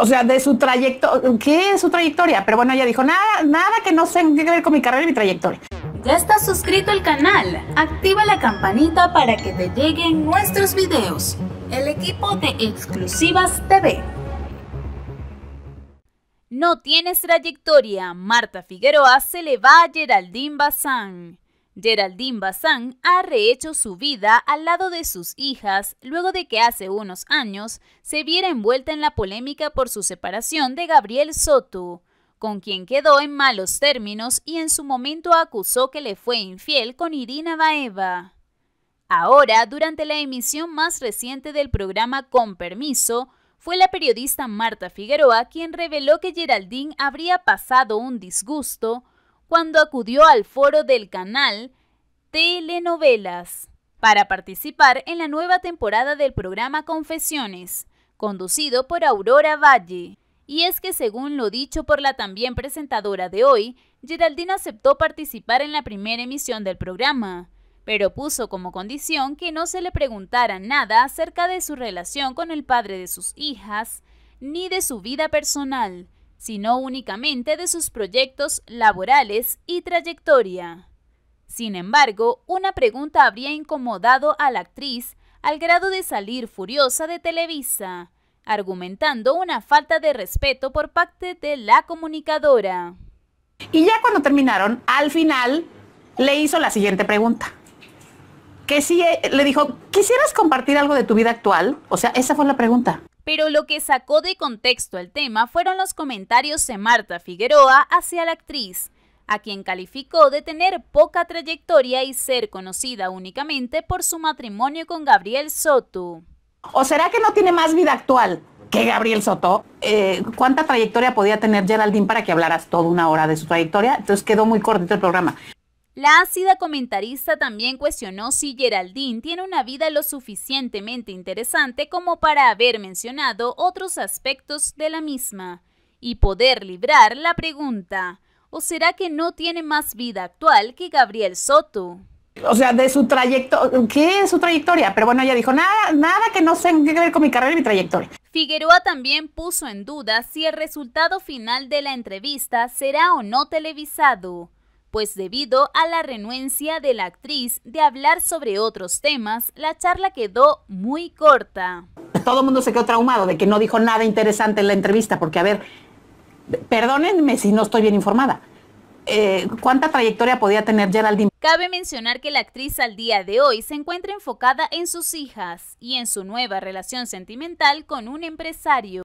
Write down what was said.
o sea, de su trayectoria, ¿qué es su trayectoria? Pero bueno, ella dijo, nada, nada que no tenga que ver con mi carrera y mi trayectoria. Ya estás suscrito al canal, activa la campanita para que te lleguen nuestros videos. El equipo de Exclusivas TV. No tienes trayectoria, Marta Figueroa se le va a Geraldine Bazán. Geraldine Bazán ha rehecho su vida al lado de sus hijas luego de que hace unos años se viera envuelta en la polémica por su separación de Gabriel Soto, con quien quedó en malos términos y en su momento acusó que le fue infiel con Irina Baeva. Ahora, durante la emisión más reciente del programa Con Permiso, fue la periodista Marta Figueroa quien reveló que Geraldine habría pasado un disgusto cuando acudió al foro del canal Telenovelas para participar en la nueva temporada del programa Confesiones, conducido por Aurora Valle. Y es que según lo dicho por la también presentadora de hoy, Geraldine aceptó participar en la primera emisión del programa, pero puso como condición que no se le preguntara nada acerca de su relación con el padre de sus hijas, ni de su vida personal, sino únicamente de sus proyectos laborales y trayectoria. Sin embargo, una pregunta habría incomodado a la actriz al grado de salir furiosa de Televisa, argumentando una falta de respeto por parte de la comunicadora. Y ya cuando terminaron, al final le hizo la siguiente pregunta. Que si eh, le dijo, ¿quisieras compartir algo de tu vida actual? O sea, esa fue la pregunta pero lo que sacó de contexto el tema fueron los comentarios de Marta Figueroa hacia la actriz, a quien calificó de tener poca trayectoria y ser conocida únicamente por su matrimonio con Gabriel Soto. ¿O será que no tiene más vida actual que Gabriel Soto? Eh, ¿Cuánta trayectoria podía tener Geraldine para que hablaras toda una hora de su trayectoria? Entonces quedó muy cortito el programa. La ácida comentarista también cuestionó si Geraldine tiene una vida lo suficientemente interesante como para haber mencionado otros aspectos de la misma y poder librar la pregunta, ¿o será que no tiene más vida actual que Gabriel Soto? O sea, de su trayectoria, ¿qué es su trayectoria? Pero bueno, ella dijo, nada, nada que no tenga que ver con mi carrera y mi trayectoria. Figueroa también puso en duda si el resultado final de la entrevista será o no televisado pues debido a la renuencia de la actriz de hablar sobre otros temas, la charla quedó muy corta. Todo el mundo se quedó traumado de que no dijo nada interesante en la entrevista, porque a ver, perdónenme si no estoy bien informada, eh, ¿cuánta trayectoria podía tener Geraldine? Cabe mencionar que la actriz al día de hoy se encuentra enfocada en sus hijas y en su nueva relación sentimental con un empresario.